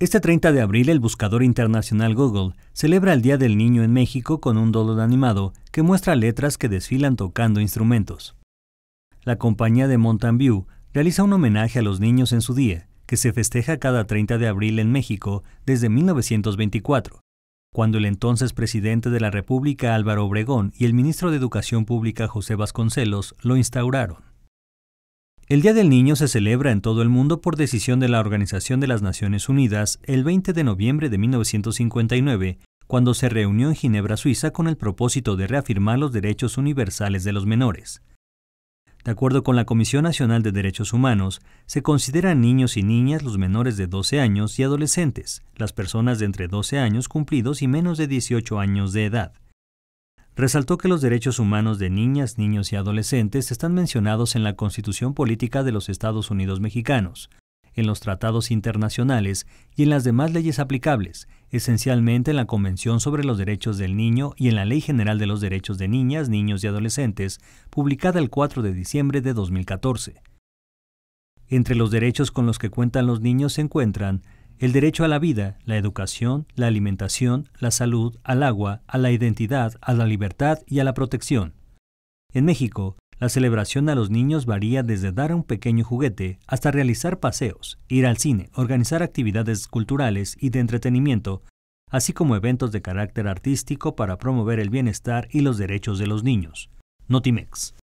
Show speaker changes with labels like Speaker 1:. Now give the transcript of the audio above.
Speaker 1: Este 30 de abril el buscador internacional Google celebra el Día del Niño en México con un dolor animado que muestra letras que desfilan tocando instrumentos. La compañía de Mountain View realiza un homenaje a los niños en su día, que se festeja cada 30 de abril en México desde 1924, cuando el entonces presidente de la República Álvaro Obregón y el ministro de Educación Pública José Vasconcelos lo instauraron. El Día del Niño se celebra en todo el mundo por decisión de la Organización de las Naciones Unidas el 20 de noviembre de 1959, cuando se reunió en Ginebra, Suiza, con el propósito de reafirmar los derechos universales de los menores. De acuerdo con la Comisión Nacional de Derechos Humanos, se consideran niños y niñas los menores de 12 años y adolescentes, las personas de entre 12 años cumplidos y menos de 18 años de edad, resaltó que los derechos humanos de niñas, niños y adolescentes están mencionados en la Constitución Política de los Estados Unidos Mexicanos, en los tratados internacionales y en las demás leyes aplicables, esencialmente en la Convención sobre los Derechos del Niño y en la Ley General de los Derechos de Niñas, Niños y Adolescentes, publicada el 4 de diciembre de 2014. Entre los derechos con los que cuentan los niños se encuentran el derecho a la vida, la educación, la alimentación, la salud, al agua, a la identidad, a la libertad y a la protección. En México, la celebración a los niños varía desde dar un pequeño juguete hasta realizar paseos, ir al cine, organizar actividades culturales y de entretenimiento, así como eventos de carácter artístico para promover el bienestar y los derechos de los niños. Notimex.